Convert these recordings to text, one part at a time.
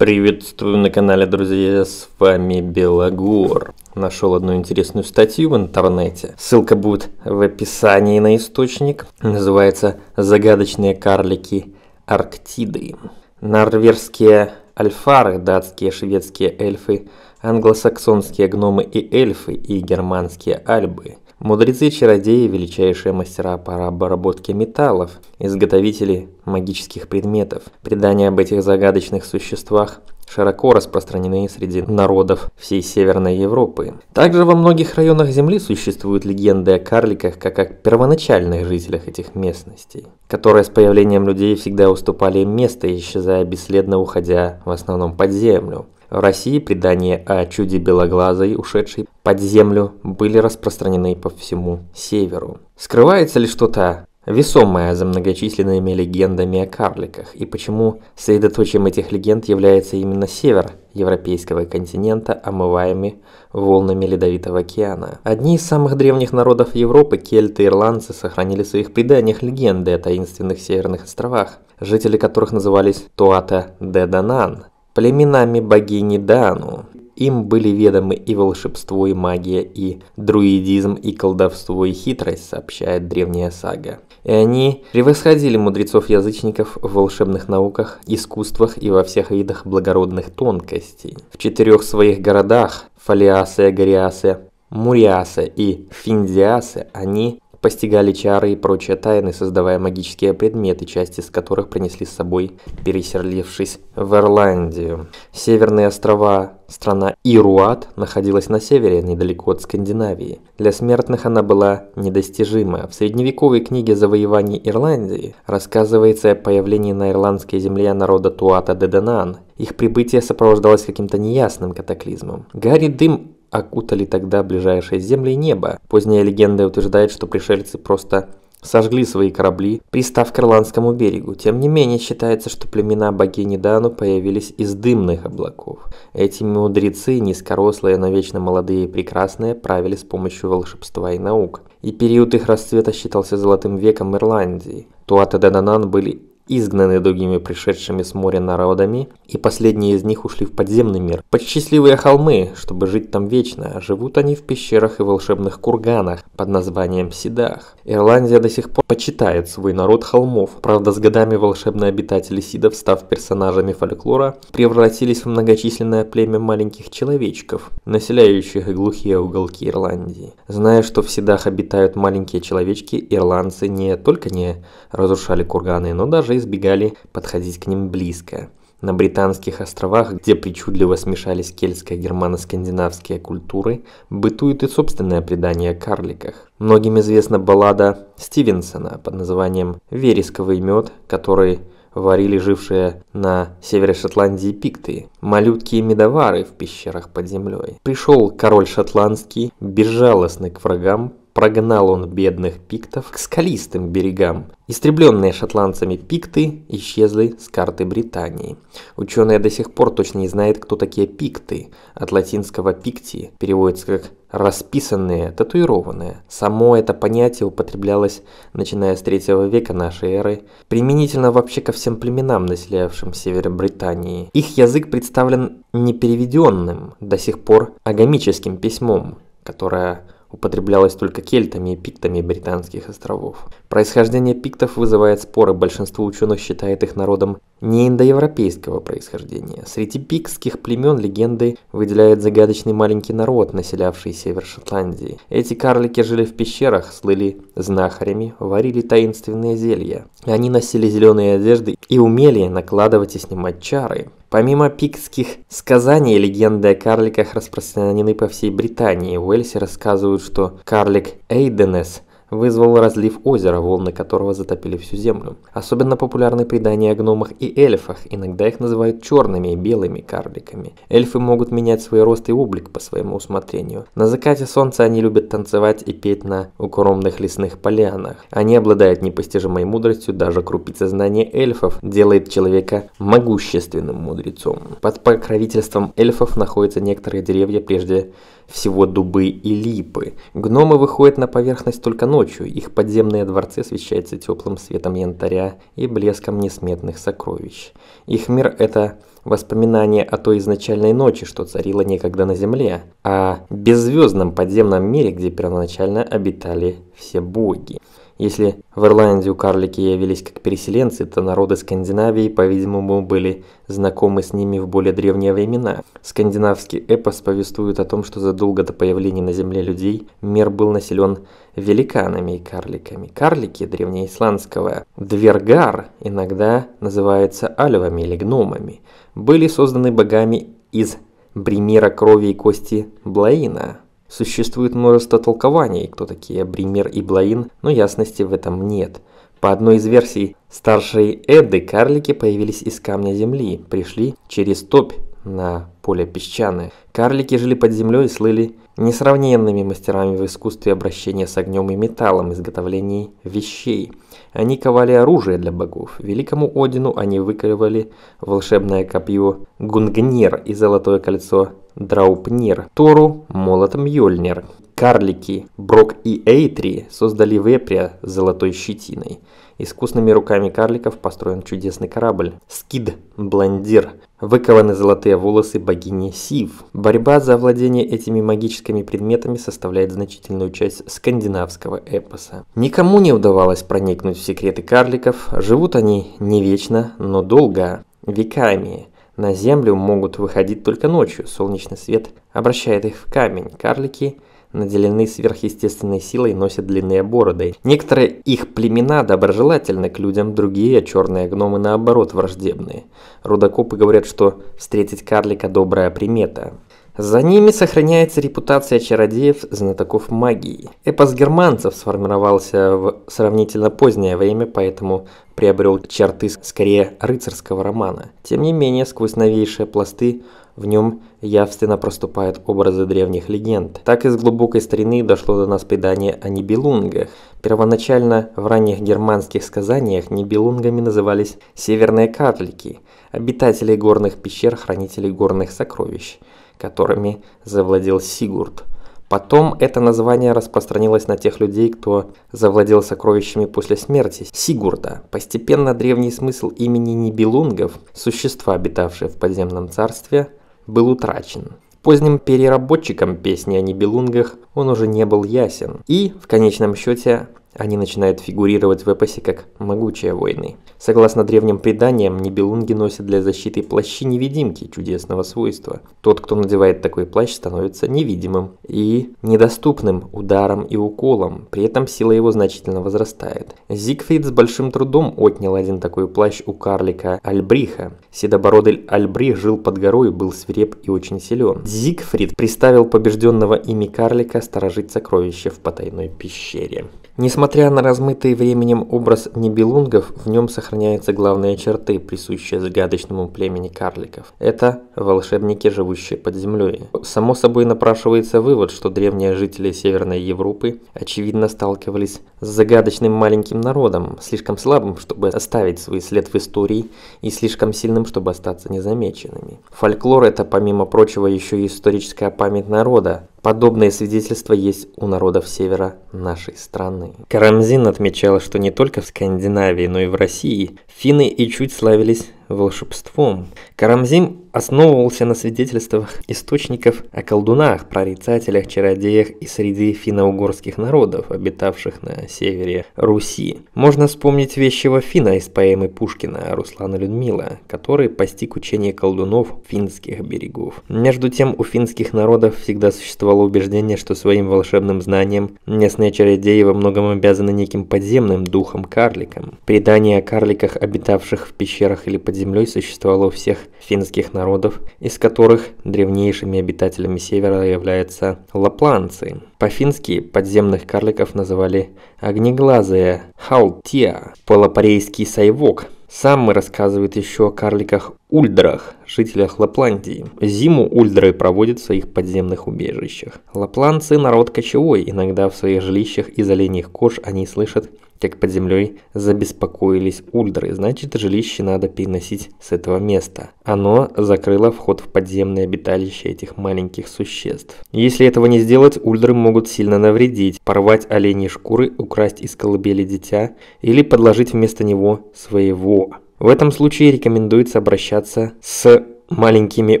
Приветствую на канале, друзья, с вами Белогор. Нашел одну интересную статью в интернете. Ссылка будет в описании на источник. Называется «Загадочные карлики Арктиды». Норвежские альфары, датские, шведские эльфы, англосаксонские гномы и эльфы и германские альбы – Мудрецы-чародеи – величайшие мастера по обработке металлов, изготовители магических предметов. Предания об этих загадочных существах широко распространены среди народов всей Северной Европы. Также во многих районах Земли существуют легенды о карликах как о первоначальных жителях этих местностей, которые с появлением людей всегда уступали им место, исчезая бесследно уходя в основном под землю. В России предания о чуде белоглазой, ушедшей под землю, были распространены по всему северу. Скрывается ли что-то весомое за многочисленными легендами о карликах, и почему средоточием этих легенд является именно север европейского континента, омываемый волнами Ледовитого океана. Одни из самых древних народов Европы, кельты и ирландцы, сохранили в своих преданиях легенды о таинственных северных островах, жители которых назывались Туата де Данан, племенами богини Дану. Им были ведомы и волшебство, и магия, и друидизм, и колдовство, и хитрость, сообщает древняя сага. И они превосходили мудрецов-язычников в волшебных науках, искусствах и во всех видах благородных тонкостей. В четырех своих городах – Фалиасия, Гориасе, Муриасе и Финдиасе они постигали чары и прочие тайны, создавая магические предметы, часть из которых принесли с собой, переселившись в Ирландию. Северные острова Страна Ируат находилась на севере, недалеко от Скандинавии. Для смертных она была недостижима. В средневековой книге завоеваний Ирландии» рассказывается о появлении на ирландской земле народа Туата де Данан. Их прибытие сопровождалось каким-то неясным катаклизмом. Гарри Дым окутали тогда ближайшие земли и небо. Поздняя легенда утверждает, что пришельцы просто сожгли свои корабли, пристав к ирландскому берегу. Тем не менее, считается, что племена богини Дану появились из дымных облаков. Эти мудрецы, низкорослые, но вечно молодые и прекрасные, правили с помощью волшебства и наук. И период их расцвета считался золотым веком Ирландии. Туата Дананан были изгнаны другими пришедшими с моря народами, и последние из них ушли в подземный мир. Под счастливые холмы, чтобы жить там вечно, живут они в пещерах и волшебных курганах под названием Сидах. Ирландия до сих пор почитает свой народ холмов, правда с годами волшебные обитатели Сидов, став персонажами фольклора, превратились в многочисленное племя маленьких человечков, населяющих глухие уголки Ирландии. Зная, что в Сидах обитают маленькие человечки, ирландцы не только не разрушали курганы, но даже и избегали подходить к ним близко. На Британских островах, где причудливо смешались кельтская и германо-скандинавские культуры, бытует и собственное предание о карликах. Многим известна баллада Стивенсона под названием «Вересковый мед», который варили жившие на севере Шотландии пикты, малютки и медовары в пещерах под землей. Пришел король шотландский, безжалостный к врагам, прогнал он бедных пиктов к скалистым берегам. Истребленные шотландцами пикты исчезли с карты Британии. Ученые до сих пор точно не знают, кто такие пикты. От латинского «пикти» переводится как «расписанные», «татуированные». Само это понятие употреблялось, начиная с третьего века нашей эры, применительно вообще ко всем племенам, населявшим север Британии. Их язык представлен непереведенным, до сих пор агамическим письмом, которое употреблялось только кельтами и пиктами британских островов. Происхождение пиктов вызывает споры, большинство ученых считает их народом не индоевропейского происхождения. Среди пиктских племен легенды выделяет загадочный маленький народ, населявший север Шотландии. Эти карлики жили в пещерах, слыли знахарями, варили таинственные зелья. Они носили зеленые одежды и умели накладывать и снимать чары. Помимо пиктских сказаний, легенды о карликах распространены по всей Британии. В Уэльсе рассказывают, что карлик Эйденес вызвал разлив озера, волны которого затопили всю землю. Особенно популярны предания о гномах и эльфах, иногда их называют черными и белыми карликами. Эльфы могут менять свой рост и облик по своему усмотрению. На закате солнца они любят танцевать и петь на укромных лесных полянах. Они обладают непостижимой мудростью, даже крупица знания эльфов делает человека могущественным мудрецом. Под покровительством эльфов находятся некоторые деревья, прежде всего дубы и липы. Гномы выходят на поверхность только ночью, их подземные дворцы освещаются теплым светом янтаря и блеском несметных сокровищ. Их мир – это воспоминание о той изначальной ночи, что царила некогда на Земле, о беззвездном подземном мире, где первоначально обитали все боги. Если в Ирландию карлики явились как переселенцы, то народы Скандинавии, по-видимому, были знакомы с ними в более древние времена. Скандинавский эпос повествует о том, что задолго до появления на земле людей мир был населен великанами и карликами. Карлики древнеисландского «двергар» иногда называются альвами или гномами, были созданы богами из бремера крови и кости Блаина – Существует множество толкований, кто такие Бример и Блаин? но ясности в этом нет. По одной из версий, старшие Эды карлики появились из камня земли, пришли через топь на поле песчаное. Карлики жили под землей и слыли несравненными мастерами в искусстве обращения с огнем и металлом, изготовлении вещей – они ковали оружие для богов. Великому Одину они выковали волшебное копье Гунгнир и золотое кольцо Драупнир, Тору – молот Мьёльнир, Карлики Брок и Эйтри создали вепря с золотой щетиной. Искусными руками карликов построен чудесный корабль. Скид Блондир. Выкованы золотые волосы богини Сив. Борьба за владение этими магическими предметами составляет значительную часть скандинавского эпоса. Никому не удавалось проникнуть в секреты карликов. Живут они не вечно, но долго, веками. На землю могут выходить только ночью. Солнечный свет обращает их в камень. Карлики – наделены сверхъестественной силой и носят длинные бороды. Некоторые их племена доброжелательны к людям, другие, черные гномы, наоборот, враждебные. Рудокопы говорят, что встретить карлика – добрая примета. За ними сохраняется репутация чародеев, знатоков магии. Эпос германцев сформировался в сравнительно позднее время, поэтому приобрел черты скорее рыцарского романа. Тем не менее, сквозь новейшие пласты – в нем явственно проступают образы древних легенд. Так из глубокой старины дошло до нас предание о Нибелунгах. Первоначально в ранних германских сказаниях Нибелунгами назывались северные карлики, обитатели горных пещер, хранители горных сокровищ, которыми завладел Сигурд. Потом это название распространилось на тех людей, кто завладел сокровищами после смерти Сигурда. Постепенно древний смысл имени Нибелунгов, существа, обитавшие в подземном царстве, был утрачен. Поздним переработчиком песни о Нибелунгах он уже не был ясен и, в конечном счете, они начинают фигурировать в эпосе как «могучие войны». Согласно древним преданиям, небелунги носят для защиты плащи-невидимки чудесного свойства. Тот, кто надевает такой плащ, становится невидимым и недоступным ударом и уколом, при этом сила его значительно возрастает. Зигфрид с большим трудом отнял один такой плащ у карлика Альбриха. Седобородый Альбрих жил под горой, был свиреп и очень силен. Зигфрид приставил побежденного ими карлика сторожить сокровища в потайной пещере. Несмотря на размытый временем образ небелунгов, в нем сохраняются главные черты, присущие загадочному племени карликов. Это волшебники, живущие под землей. Само собой напрашивается вывод, что древние жители Северной Европы, очевидно, сталкивались с загадочным маленьким народом, слишком слабым, чтобы оставить свой след в истории, и слишком сильным, чтобы остаться незамеченными. Фольклор – это, помимо прочего, еще и историческая память народа. Подобные свидетельства есть у народов севера нашей страны. Карамзин отмечал, что не только в Скандинавии, но и в России финны и чуть славились волшебством. Карамзин основывался на свидетельствах источников о колдунах, прорицателях, чародеях и среди финно-угорских народов, обитавших на севере Руси. Можно вспомнить вещего финна из поэмы Пушкина Руслана Людмила, который постиг учение колдунов финских берегов. Между тем, у финских народов всегда существовало убеждение, что своим волшебным знанием местные чародеи во многом обязаны неким подземным духом-карликом. Предания о карликах, обитавших в пещерах или подземных землей существовало у всех финских народов, из которых древнейшими обитателями севера являются лапланцы. По-фински подземных карликов называли огнеглазые хаутия, полопарейский сайвок – Сам мы рассказывает еще о карликах-ульдрах, жителях Лапландии. Зиму ульдры проводят в своих подземных убежищах. Лапландцы – народ кочевой, иногда в своих жилищах из оленьих кож они слышат как под землей забеспокоились ульдры, значит жилище надо переносить с этого места. Оно закрыло вход в подземное обиталище этих маленьких существ. Если этого не сделать, ульдры могут сильно навредить, порвать оленьи шкуры, украсть из колыбели дитя или подложить вместо него своего. В этом случае рекомендуется обращаться с маленькими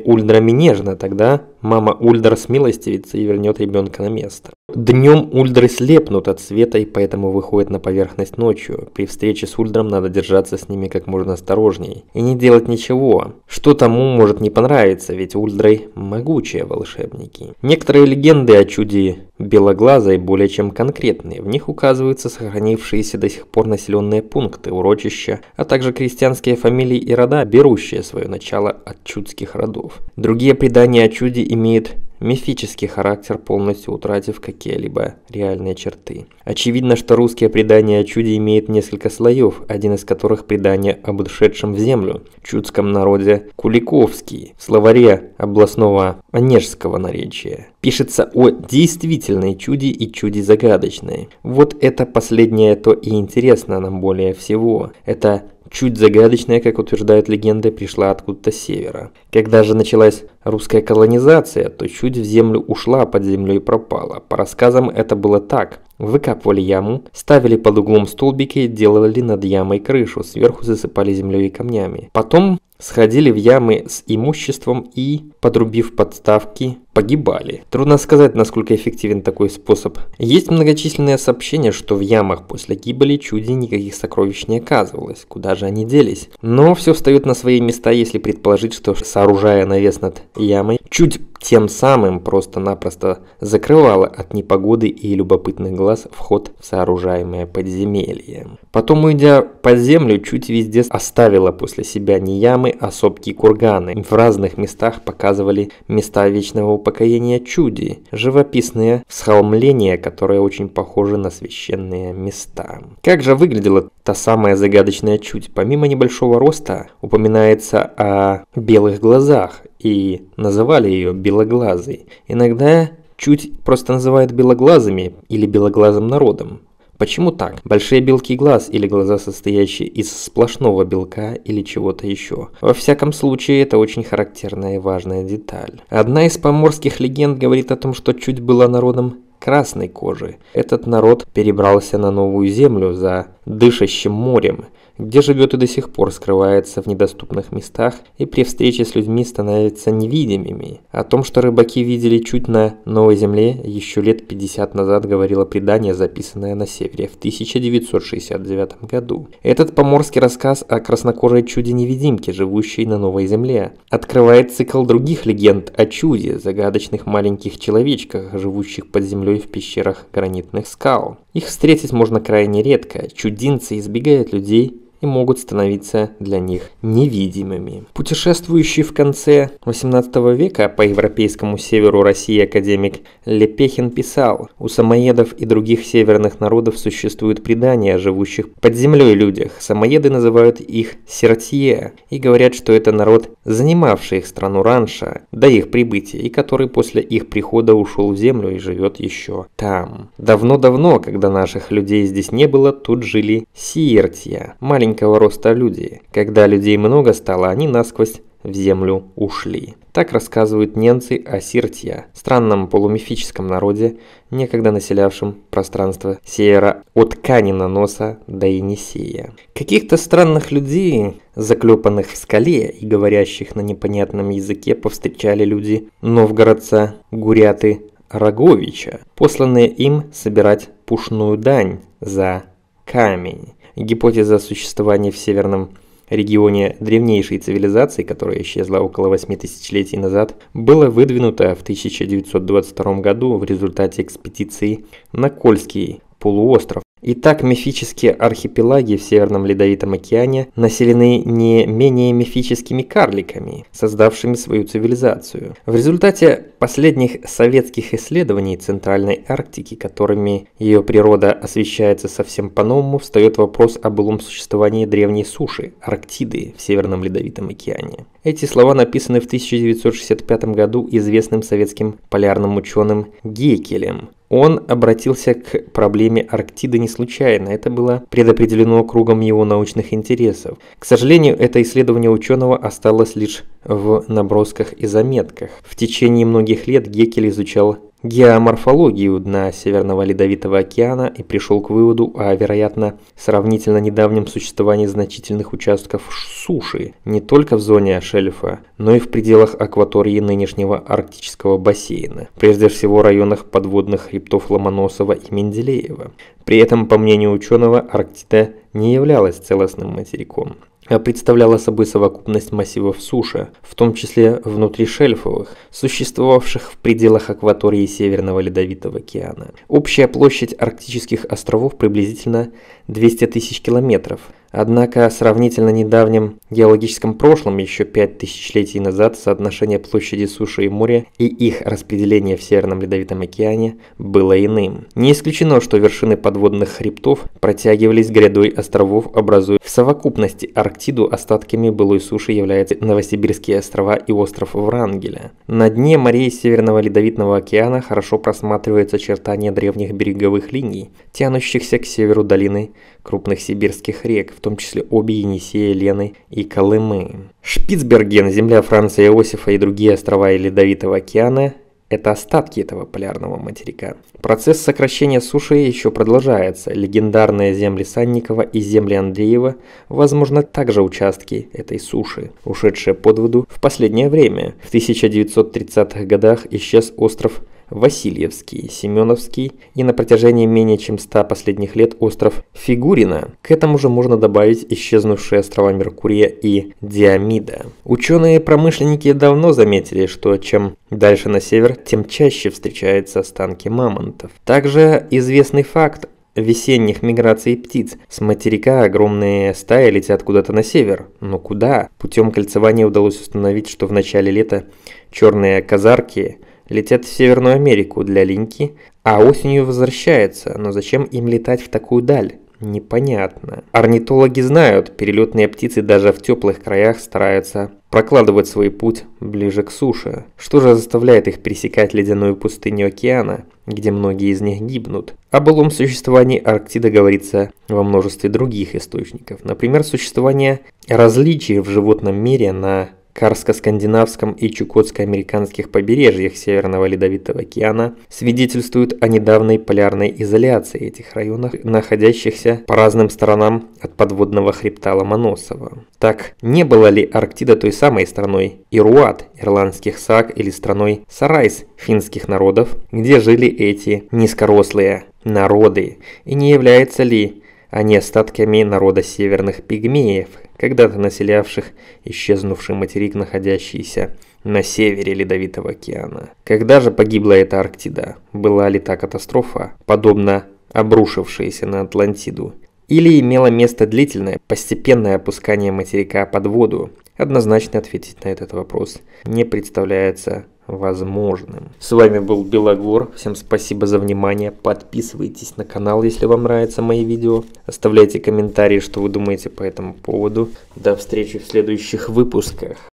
ульдрами нежно, тогда Мама Ульдра смилостивится и вернет ребенка на место. Днем Ульдры слепнут от света и поэтому выходят на поверхность ночью. При встрече с Ульдром надо держаться с ними как можно осторожней и не делать ничего, что тому может не понравиться, ведь Ульдры могучие волшебники. Некоторые легенды о чуде белоглазой более чем конкретные. В них указываются сохранившиеся до сих пор населенные пункты, урочища, а также крестьянские фамилии и рода, берущие свое начало от чудских родов. Другие предания о чуде имеет мифический характер, полностью утратив какие-либо реальные черты. Очевидно, что русские предания о чуде имеют несколько слоев, один из которых предание об ушедшем в землю, чудском народе Куликовский, в словаре областного онежского наречия. Пишется о действительной чуде и чуде загадочной. Вот это последнее то и интересно нам более всего. Это чуть загадочная, как утверждают легенды, пришла откуда-то с севера. Когда же началась русская колонизация, то чуть в землю ушла, под землей пропала. По рассказам это было так. Выкапывали яму, ставили под углом столбики, делали над ямой крышу, сверху засыпали землей и камнями. Потом сходили в ямы с имуществом и, подрубив подставки, погибали. Трудно сказать, насколько эффективен такой способ. Есть многочисленные сообщения, что в ямах после гибели чуди никаких сокровищ не оказывалось, куда же они делись. Но все встает на свои места, если предположить, что сооружая навес над ямой, чуть тем самым просто-напросто закрывала от непогоды и любопытных глаз глаз вход в сооружаемое подземелье. Потом, уйдя под землю, чуть везде оставила после себя не ямы, а сопки курганы. В разных местах показывали места вечного упокоения чуди, живописные схолмления, которые очень похожи на священные места. Как же выглядела та самая загадочная чуть? Помимо небольшого роста, упоминается о белых глазах и называли ее белоглазой. Иногда Чуть просто называют белоглазыми или белоглазым народом. Почему так? Большие белки глаз или глаза, состоящие из сплошного белка или чего-то еще. Во всяком случае, это очень характерная и важная деталь. Одна из поморских легенд говорит о том, что чуть было народом красной кожи. Этот народ перебрался на новую землю за дышащим морем – где живет и до сих пор скрывается в недоступных местах и при встрече с людьми становится невидимыми. О том, что рыбаки видели чуть на Новой Земле, еще лет 50 назад говорило предание, записанное на севере в 1969 году. Этот поморский рассказ о краснокожей чуде-невидимке, живущей на Новой Земле, открывает цикл других легенд о чуде, загадочных маленьких человечках, живущих под землей в пещерах гранитных скал. Их встретить можно крайне редко, чудинцы избегают людей, и могут становиться для них невидимыми. Путешествующий в конце 18 века по европейскому северу России академик Лепехин писал, у самоедов и других северных народов существуют предания о живущих под землей людях. Самоеды называют их сертье и говорят, что это народ, занимавший их страну раньше, до их прибытия, и который после их прихода ушел в землю и живет еще там. Давно-давно, когда наших людей здесь не было, тут жили сиертья, маленькие маленького роста люди. Когда людей много стало, они насквозь в землю ушли. Так рассказывают немцы о Сиртья, странном полумифическом народе, некогда населявшем пространство севера от Канина Носа до Енисея. Каких-то странных людей, заклепанных в скале и говорящих на непонятном языке, повстречали люди новгородца Гуряты Роговича, посланные им собирать пушную дань за камень. Гипотеза о существовании в северном регионе древнейшей цивилизации, которая исчезла около 8 тысячелетий назад, была выдвинута в 1922 году в результате экспедиции на Кольский полуостров Итак, мифические архипелаги в Северном Ледовитом океане населены не менее мифическими карликами, создавшими свою цивилизацию. В результате последних советских исследований Центральной Арктики, которыми ее природа освещается совсем по-новому, встает вопрос о былом существовании древней суши – Арктиды в Северном Ледовитом океане. Эти слова написаны в 1965 году известным советским полярным ученым Гекелем. Он обратился к проблеме Арктиды не случайно, это было предопределено кругом его научных интересов. К сожалению, это исследование ученого осталось лишь в набросках и заметках. В течение многих лет Гекель изучал геоморфологию дна Северного Ледовитого океана и пришел к выводу о, вероятно, сравнительно недавнем существовании значительных участков суши не только в зоне шельфа, но и в пределах акватории нынешнего арктического бассейна, прежде всего в районах подводных хребтов Ломоносова и Менделеева. При этом, по мнению ученого, Арктида не являлась целостным материком. А представляла собой совокупность массивов суши, в том числе внутришельфовых, существовавших в пределах акватории Северного Ледовитого океана. Общая площадь арктических островов приблизительно 200 тысяч километров – Однако в сравнительно недавнем геологическом прошлом, еще пять тысячелетий назад, соотношение площади суши и моря и их распределение в Северном Ледовитом океане было иным. Не исключено, что вершины подводных хребтов протягивались грядой островов, образуя в совокупности Арктиду остатками былой суши являются Новосибирские острова и остров Врангеля. На дне морей Северного Ледовитого океана хорошо просматриваются очертания древних береговых линий, тянущихся к северу долины крупных сибирских рек, в том числе обе Енисея, Лены и Колымы. Шпицберген, земля Франца Иосифа и другие острова Ледовитого океана – это остатки этого полярного материка. Процесс сокращения суши еще продолжается. Легендарные земли Санникова и земли Андреева, возможно, также участки этой суши, ушедшие под воду в последнее время. В 1930-х годах исчез остров Васильевский, Семеновский и на протяжении менее чем 100 последних лет остров Фигурина. К этому же можно добавить исчезнувшие острова Меркурия и Диамида. Ученые-промышленники давно заметили, что чем дальше на север, тем чаще встречаются останки мамонтов. Также известный факт весенних миграций птиц. С материка огромные стаи летят куда-то на север. Но куда? Путем кольцевания удалось установить, что в начале лета черные казарки – летят в Северную Америку для линьки, а осенью возвращается, но зачем им летать в такую даль? Непонятно. Орнитологи знают, перелетные птицы даже в теплых краях стараются прокладывать свой путь ближе к суше. Что же заставляет их пересекать ледяную пустыню океана, где многие из них гибнут? О былом существовании Арктида говорится во множестве других источников. Например, существование различий в животном мире на Карско-скандинавском и Чукотско-американских побережьях Северного Ледовитого океана свидетельствуют о недавней полярной изоляции этих районов, находящихся по разным сторонам от подводного хребта Ломоносова. Так, не была ли Арктида той самой страной Ируат, ирландских сак или страной Сарайс, финских народов, где жили эти низкорослые народы, и не являются ли они остатками народа северных пигмеев, когда-то населявших исчезнувший материк, находящийся на севере Ледовитого океана. Когда же погибла эта Арктида? Была ли та катастрофа, подобно обрушившаяся на Атлантиду? Или имело место длительное, постепенное опускание материка под воду, Однозначно ответить на этот вопрос не представляется возможным. С вами был Белогор. Всем спасибо за внимание. Подписывайтесь на канал, если вам нравятся мои видео. Оставляйте комментарии, что вы думаете по этому поводу. До встречи в следующих выпусках.